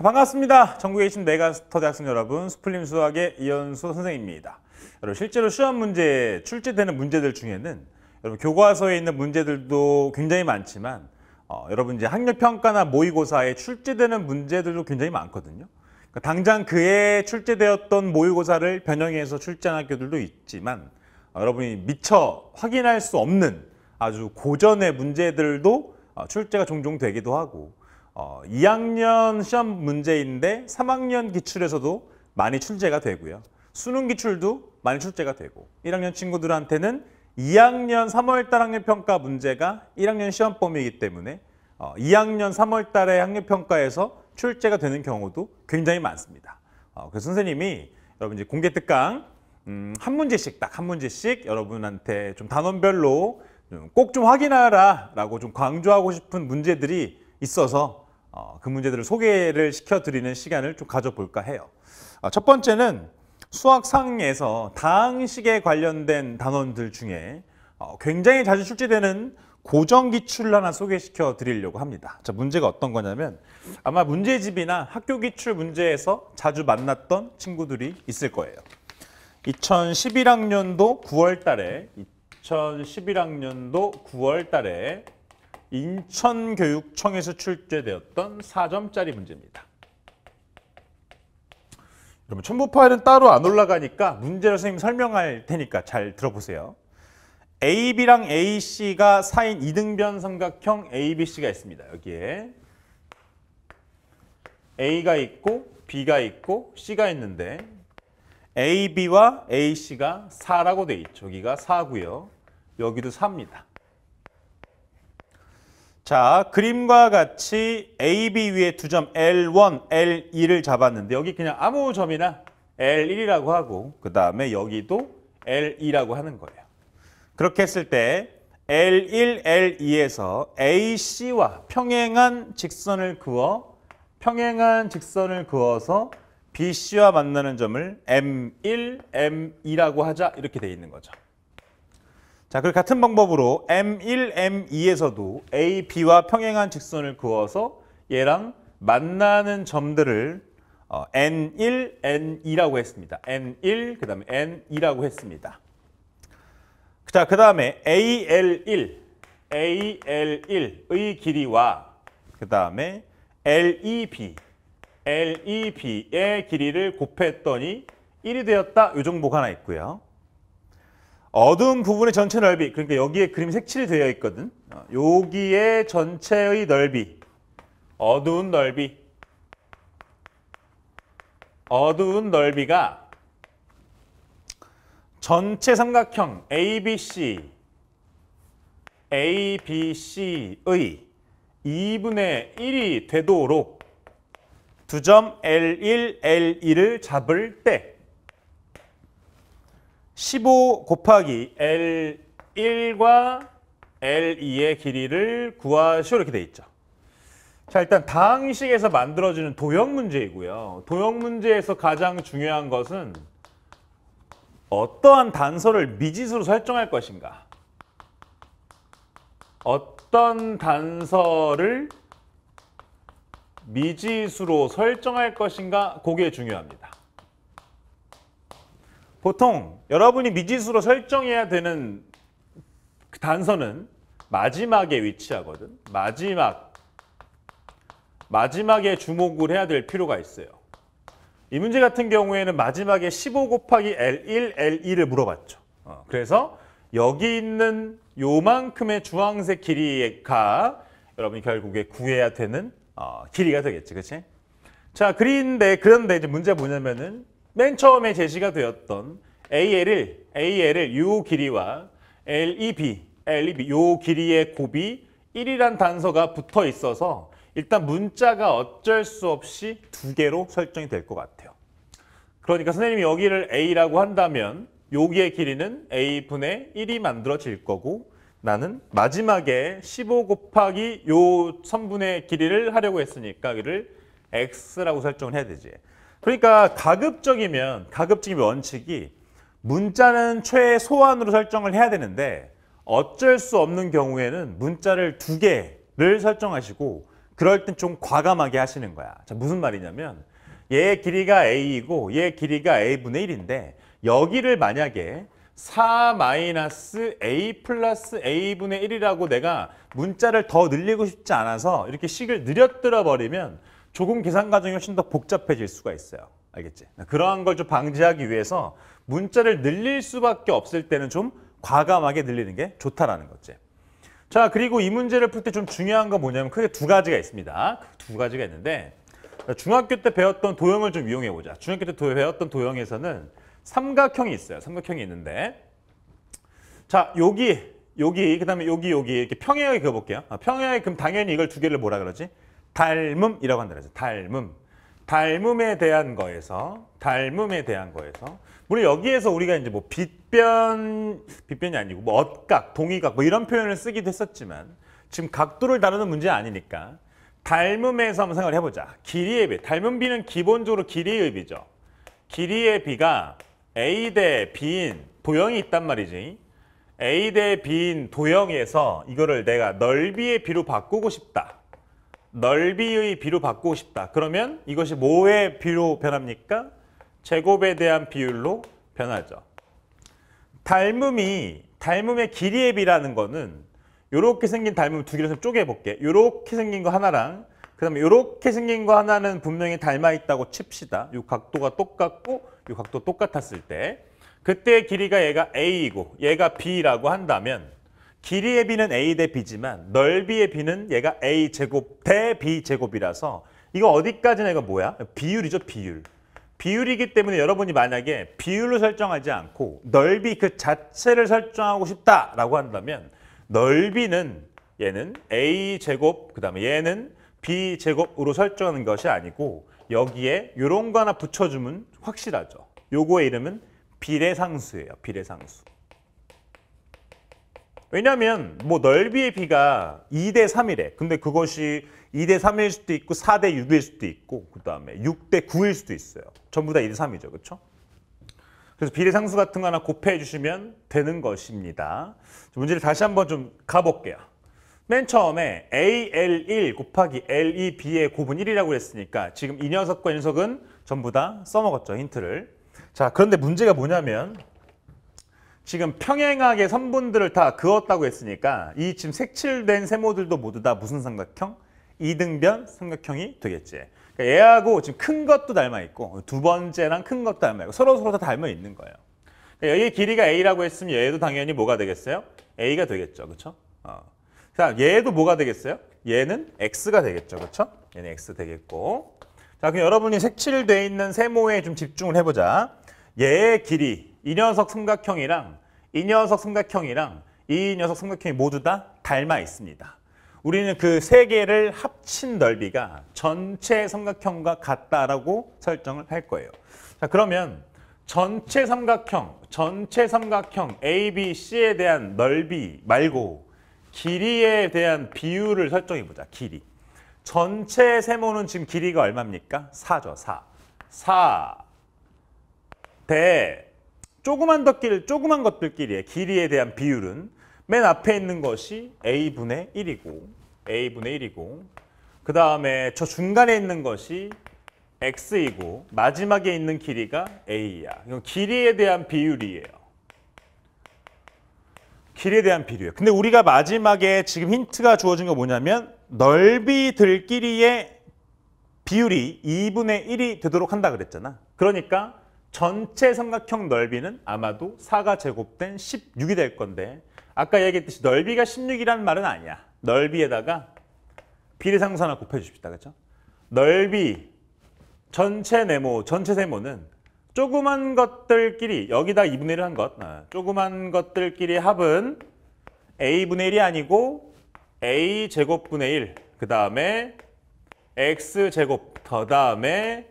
네, 반갑습니다. 전국에 계신 메가스터대 학생 여러분, 스플림 수학의 이현수 선생입니다. 여러분 실제로 시험 문제에 출제되는 문제들 중에는 여러분 교과서에 있는 문제들도 굉장히 많지만 어, 여러분 이제 학력 평가나 모의고사에 출제되는 문제들도 굉장히 많거든요. 그러니까 당장 그해 출제되었던 모의고사를 변형해서 출제한 학교들도 있지만 어, 여러분이 미처 확인할 수 없는 아주 고전의 문제들도 어, 출제가 종종 되기도 하고 어, 2학년 시험 문제인데 3학년 기출에서도 많이 출제가 되고요. 수능 기출도 많이 출제가 되고 1학년 친구들한테는 2학년 3월 달 학력 평가 문제가 1학년 시험 범위이기 때문에 어, 2학년 3월 달에 학력 평가에서 출제가 되는 경우도 굉장히 많습니다. 어, 그래서 선생님이 여러분 이제 공개 특강 음, 한 문제씩 딱 한 문제씩 여러분한테 좀 단원별로 꼭 좀 확인하라 라고 좀 강조하고 싶은 문제들이 있어서 어, 그 문제들을 소개를 시켜드리는 시간을 좀 가져볼까 해요. 어, 첫 번째는 수학상에서 다항식에 관련된 단원들 중에 어, 굉장히 자주 출제되는 고정기출 하나 소개시켜 드리려고 합니다. 자, 문제가 어떤 거냐면 아마 문제집이나 학교 기출 문제에서 자주 만났던 친구들이 있을 거예요. 2011학년도 9월 달에 2011학년도 9월 달에 인천교육청에서 출제되었던 4점짜리 문제입니다. 여러분 첨부 파일은 따로 안 올라가니까 문제를 선생님 설명할 테니까 잘 들어보세요. AB랑 AC가 4인 이등변 삼각형 ABC가 있습니다. 여기에 A가 있고 B가 있고 C가 있는데 AB와 AC가 4라고 돼 있죠. 여기가 4고요. 여기도 4입니다. 자, 그림과 같이 AB 위에 두 점 L1, L2를 잡았는데 여기 그냥 아무 점이나 L1이라고 하고 그 다음에 여기도 L2라고 하는 거예요. 그렇게 했을 때 L1, L2에서 AC와 평행한 직선을 그어 평행한 직선을 그어서 BC와 만나는 점을 M1, M2라고 하자 이렇게 돼 있는 거죠. 자, 그리 같은 방법으로 M1, M2에서도 A, B와 평행한 직선을 그어서 얘랑 만나는 점들을 어, N1, N2라고 했습니다. N1, 그 다음에 N2라고 했습니다. 자, 그 다음에 AL1, AL1의 길이와 그 다음에 LEB, LEB의 길이를 곱했더니 1이 되었다. 요 정보가 하나 있고요. 어두운 부분의 전체 넓이 그러니까 여기에 그림 색칠이 되어 있거든 어, 여기에 전체의 넓이 어두운 넓이 어두운 넓이가 전체 삼각형 ABC ABC의 2분의 1이 되도록 두 점 L1, L2를 잡을 때15 곱하기 L1과 L2의 길이를 구하시오 이렇게 돼 있죠. 자 일단 다항식에서 만들어지는 도형 문제이고요. 도형 문제에서 가장 중요한 것은 어떠한 단서를 미지수로 설정할 것인가. 어떤 단서를 미지수로 설정할 것인가 그게 중요합니다. 보통 여러분이 미지수로 설정해야 되는 그 단서는 마지막에 위치하거든. 마지막. 마지막에 주목을 해야 될 필요가 있어요. 이 문제 같은 경우에는 마지막에 15 곱하기 L1, L2를 물어봤죠. 어, 그래서 여기 있는 요만큼의 주황색 길이가 여러분이 결국에 구해야 되는 어, 길이가 되겠지, 그치 자, 그린데 그런데 이제 문제 뭐냐면은 맨 처음에 제시가 되었던 AL을 AL을 요 길이와 LEB, LEB 요 길이의 곱이 1이란 단서가 붙어 있어서 일단 문자가 어쩔 수 없이 두 개로 설정이 될 것 같아요. 그러니까 선생님이 여기를 A라고 한다면 여기의 길이는 A분의 1이 만들어질 거고 나는 마지막에 15 곱하기 요 선분의 길이를 하려고 했으니까 여기를 X라고 설정을 해야 되지. 그러니까 가급적이면 가급적인 원칙이 문자는 최소한으로 설정을 해야 되는데 어쩔 수 없는 경우에는 문자를 두 개를 설정하시고 그럴 땐 좀 과감하게 하시는 거야. 자, 무슨 말이냐면 얘 길이가 a이고 얘 길이가 a분의 1인데 여기를 만약에 4 a a분의 1이라고 내가 문자를 더 늘리고 싶지 않아서 이렇게 식을 늘려뜨려 버리면 조금 계산 과정이 훨씬 더 복잡해질 수가 있어요. 알겠지? 그러한 걸 좀 방지하기 위해서 문자를 늘릴 수밖에 없을 때는 좀 과감하게 늘리는 게 좋다라는 거지. 자, 그리고 이 문제를 풀 때 좀 중요한 건 뭐냐면 크게 두 가지가 있습니다. 두 가지가 있는데 중학교 때 배웠던 도형을 좀 이용해 보자. 중학교 때 배웠던 도형에서는 삼각형이 있어요. 삼각형이 있는데 자, 여기 여기 그다음에 여기 여기 이렇게 평행하게 그어 볼게요. 아, 평행하게 그럼 당연히 이걸 두 개를 뭐라 그러지? 닮음이라고 한다는 거죠. 닮음. 닮음에 대한 거에서 닮음에 대한 거에서 물론 여기에서 우리가 이제 뭐 빛변 빛변이 아니고 뭐 엇각, 동의각 뭐 이런 표현을 쓰기도 했었지만 지금 각도를 다루는 문제 아니니까 닮음에서 한번 생각을 해보자. 길이의 비. 닮은 비는 기본적으로 길이의 비죠. 길이의 비가 A 대 B인 도형이 있단 말이지. A 대 B인 도형에서 이거를 내가 넓이의 비로 바꾸고 싶다. 넓이의 비로 바꾸고 싶다. 그러면 이것이 뭐의 비로 변합니까? 제곱에 대한 비율로 변하죠. 닮음이 닮음의 길이의 비라는 거는 이렇게 생긴 닮음 두 개를 쪼개 볼게. 이렇게 생긴 거 하나랑 그다음에 이렇게 생긴 거 하나는 분명히 닮아 있다고 칩시다. 이 각도가 똑같고 이 각도 똑같았을 때 그때 의 길이가 얘가 a이고 얘가 b라고 한다면 길이의 비는 a 대 b지만 넓이의 비는 얘가 a 제곱 대 b 제곱이라서 이거 어디까지나 이거 뭐야? 비율이죠 비율. 비율이기 때문에 여러분이 만약에 비율로 설정하지 않고 넓이 그 자체를 설정하고 싶다라고 한다면 넓이는 얘는 a 제곱 그다음에 얘는 b 제곱으로 설정하는 것이 아니고 여기에 요런 거 하나 붙여주면 확실하죠. 요거의 이름은 비례상수예요. 비례상수. 왜냐하면 뭐 넓이의 비가 2대 3이래. 근데 그것이 2대 3일 수도 있고 4대 6일 수도 있고 그다음에 6대 9일 수도 있어요. 전부 다 2대 3이죠. 그렇죠? 그래서 비례상수 같은 거 하나 곱해 주시면 되는 것입니다. 문제를 다시 한번 좀 가볼게요. 맨 처음에 AL1 곱하기 LEB의 곱은 1이라고 했으니까 지금 이 녀석과 이 녀석은 전부 다 써먹었죠. 힌트를. 자 그런데 문제가 뭐냐면 지금 평행하게 선분들을 다 그었다고 했으니까 이 지금 색칠된 세모들도 모두 다 무슨 삼각형? 이등변 삼각형이 되겠지. 그러니까 얘하고 지금 큰 것도 닮아있고 두 번째랑 큰 것도 닮아있고 서로서로 다 닮아있는 거예요. 그러니까 여기 길이가 A라고 했으면 얘도 당연히 뭐가 되겠어요? A가 되겠죠. 그렇죠? 어. 자, 얘도 뭐가 되겠어요? 얘는 X가 되겠죠. 그렇죠? 얘는 X 되겠고 자, 그럼 여러분이 색칠돼 있는 세모에 좀 집중을 해보자. 얘의 길이 이 녀석 삼각형이랑 이 녀석 삼각형이랑 이 녀석 삼각형이 모두 다 닮아 있습니다. 우리는 그 세 개를 합친 넓이가 전체 삼각형과 같다라고 설정을 할 거예요. 자, 그러면 전체 삼각형, 전체 삼각형 ABC에 대한 넓이 말고 길이에 대한 비율을 설정해 보자. 길이. 전체 세모는 지금 길이가 얼마입니까? 4죠, 4. 4대 조그만 덧길, 조그만 것들끼리의 길이에 대한 비율은 맨 앞에 있는 것이 a분의 1이고 a분의 1이고 그 다음에 저 중간에 있는 것이 x이고 마지막에 있는 길이가 a야. 이건 길이에 대한 비율이에요. 길에 이 대한 비율이에요. 근데 우리가 마지막에 지금 힌트가 주어진 거 뭐냐면 넓이들끼리의 비율이 2분의 1이 되도록 한다 그랬잖아. 그러니까 전체 삼각형 넓이는 아마도 4가 제곱된 16이 될 건데 아까 얘기했듯이 넓이가 16이라는 말은 아니야. 넓이에다가 비례상수 하나 곱해주십시다 그렇죠? 넓이, 전체 네모, 전체 세모는 조그만 것들끼리 여기다 2분의 1한 것. 어, 조그만 것들끼리 합은 a분의 1이 아니고 a제곱분의 1, 그 다음에 x제곱, 더 다음에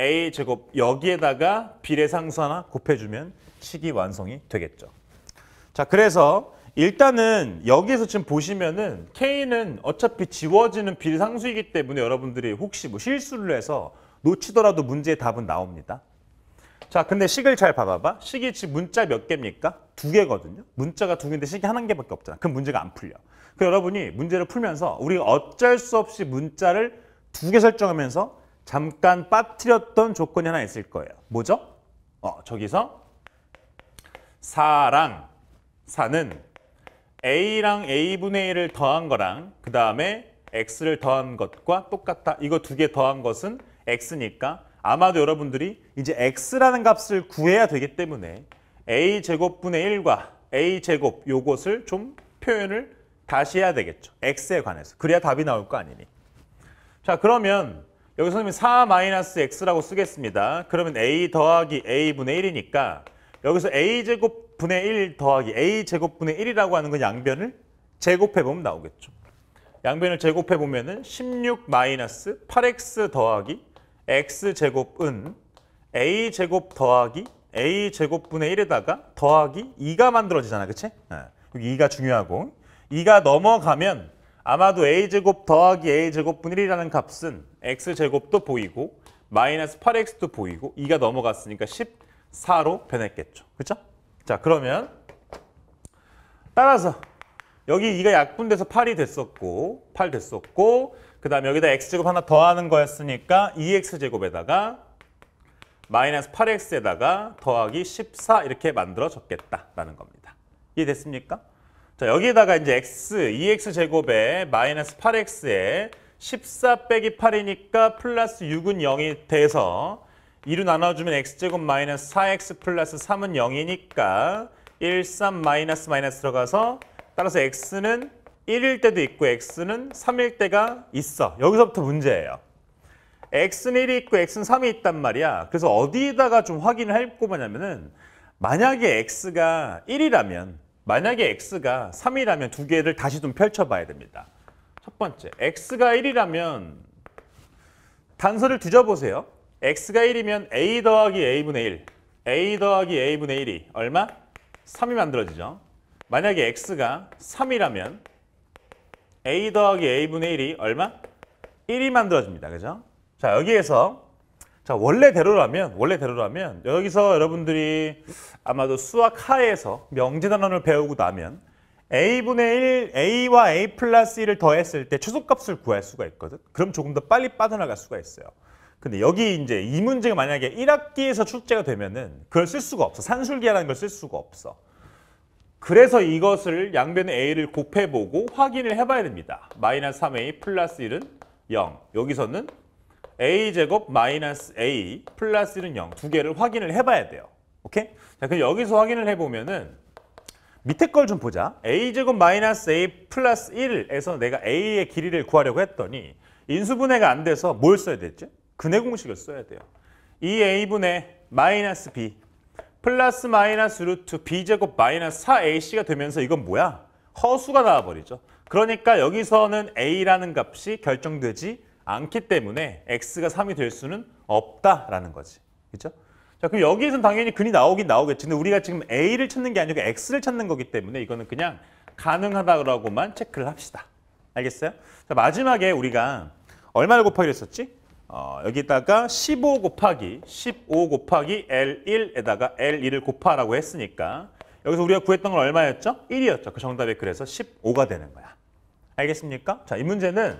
a 제곱 여기에다가 비례상수하나 곱해주면 식이 완성이 되겠죠. 자 그래서 일단은 여기에서 지금 보시면은 K는 어차피 지워지는 비례상수이기 때문에 여러분들이 혹시 뭐 실수를 해서 놓치더라도 문제의 답은 나옵니다. 자 근데 식을 잘 봐봐봐. 식이 지금 문자 몇 개입니까? 두 개거든요. 문자가 두 개인데 식이 한 개밖에 없잖아. 그럼 문제가 안 풀려. 그 여러분이 문제를 풀면서 우리가 어쩔 수 없이 문자를 두 개 설정하면서 잠깐 빠뜨렸던 조건이 하나 있을 거예요. 뭐죠? 어, 저기서 사랑 사는 a랑 a분의 1을 더한 거랑 그 다음에 x를 더한 것과 똑같다. 이거 두 개 더한 것은 x니까 아마도 여러분들이 이제 x라는 값을 구해야 되기 때문에 a제곱분의 1과 a제곱 요것을 좀 표현을 다시 해야 되겠죠. x에 관해서. 그래야 답이 나올 거 아니니. 자 그러면 여기 선생님 4-x라고 쓰겠습니다. 그러면 a 더하기 a분의 1이니까 여기서 a제곱 분의 1 더하기 a제곱분의 1이라고 하는 건 양변을 제곱해보면 나오겠죠. 양변을 제곱해보면 은 16-8x 더하기 x제곱은 a제곱 더하기 a제곱분의 1에다가 더하기 2가 만들어지잖아. 그치? 여기 2가 중요하고 2가 넘어가면 아마도 a제곱 더하기 a제곱 분1이라는 값은 x제곱도 보이고 마이너스 8x도 보이고 2가 넘어갔으니까 14로 변했겠죠. 그렇죠? 자 그러면 따라서 여기 2가 약분돼서 8이 됐었고 8 됐었고 그 다음에 여기다 x제곱 하나 더하는 거였으니까 2x제곱에다가 마이너스 8x에다가 더하기 14 이렇게 만들어졌겠다라는 겁니다. 이해됐습니까? 자, 여기에다가 이제 x, 2x e 제곱에 마이너스 8x에 14 빼기 8이니까 플러스 6은 0이 돼서 2로 나눠주면 x제곱 마이너스 4x 플러스 3은 0이니까 1, 3 마이너스 마이너스 들어가서 따라서 x는 1일 때도 있고 x는 3일 때가 있어. 여기서부터 문제예요. x는 1이 있고 x는 3이 있단 말이야. 그래서 어디다가 에좀 확인을 해볼 거냐면은 만약에 x가 1이라면 만약에 x가 3이라면 두 개를 다시 좀 펼쳐봐야 됩니다. 첫 번째, x가 1이라면 단서를 뒤져보세요. x가 1이면 a 더하기 a분의 1, a 더하기 a분의 1이 얼마? 3이 만들어지죠. 만약에 x가 3이라면 a 더하기 a분의 1이 얼마? 1이 만들어집니다. 그죠? 자, 여기에서 자 원래대로라면 원래대로라면 여기서 여러분들이 아마도 수학 하에서 명제 단원을 배우고 나면 a분의 1, a와 a 플러스 1을 더했을 때 최소값을 구할 수가 있거든. 그럼 조금 더 빨리 빠져나갈 수가 있어요. 근데 여기 이제 이 문제가 만약에 1학기에서 출제가 되면은 그걸 쓸 수가 없어. 산술기라는 걸 쓸 수가 없어. 그래서 이것을 양변의 a를 곱해보고 확인을 해봐야 됩니다. 마이너스 3a 플러스 1은 0. 여기서는 a제곱 마이너스 a 플러스 1은 0두 개를 확인을 해봐야 돼요. 오케이? 자, 그럼 여기서 확인을 해보면은 밑에 걸 좀 보자. a제곱 마이너스 a 플러스 1에서 내가 a의 길이를 구하려고 했더니 인수분해가 안 돼서 뭘 써야 됐지? 근해 공식을 써야 돼요. 2a분의 마이너스 b 플러스 마이너스 루트 b제곱 마이너스 4ac가 되면서 이건 뭐야? 허수가 나와버리죠. 그러니까 여기서는 a라는 값이 결정되지 않기 때문에 x가 3이 될 수는 없다라는 거지. 그렇죠? 자, 그럼 여기에선 당연히 근이 나오긴 나오겠지. 근데 우리가 지금 a를 찾는 게 아니고 x를 찾는 거기 때문에 이거는 그냥 가능하다고만 체크를 합시다. 알겠어요? 자, 마지막에 우리가 얼마를 곱하기로 했었지? 어, 여기다가 15 곱하기 15 곱하기 L1에다가 L2를 곱하라고 했으니까 여기서 우리가 구했던 건 얼마였죠? 1이었죠. 그 정답이 그래서 15가 되는 거야. 알겠습니까? 자, 이 문제는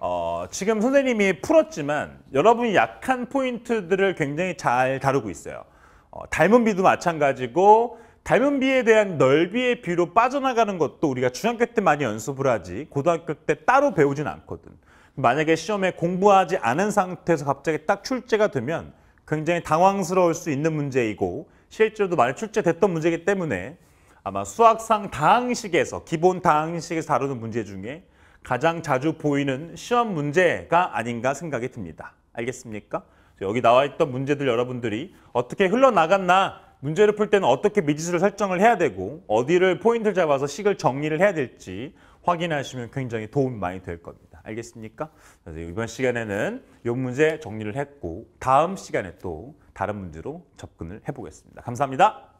어, 지금 선생님이 풀었지만 여러분이 약한 포인트들을 굉장히 잘 다루고 있어요. 어, 닮은 비도 마찬가지고 닮은 비에 대한 넓이의 비로 빠져나가는 것도 우리가 중학교 때 많이 연습을 하지 고등학교 때 따로 배우진 않거든. 만약에 시험에 공부하지 않은 상태에서 갑자기 딱 출제가 되면 굉장히 당황스러울 수 있는 문제이고 실제로도 많이 출제됐던 문제이기 때문에 아마 수학상 다항식에서 기본 다항식에서 다루는 문제 중에 가장 자주 보이는 시험 문제가 아닌가 생각이 듭니다. 알겠습니까? 여기 나와 있던 문제들 여러분들이 어떻게 흘러나갔나 문제를 풀 때는 어떻게 미지수를 설정을 해야 되고 어디를 포인트를 잡아서 식을 정리를 해야 될지 확인하시면 굉장히 도움 많이 될 겁니다. 알겠습니까? 그래서 이번 시간에는 이 문제 정리를 했고 다음 시간에 또 다른 문제로 접근을 해보겠습니다. 감사합니다.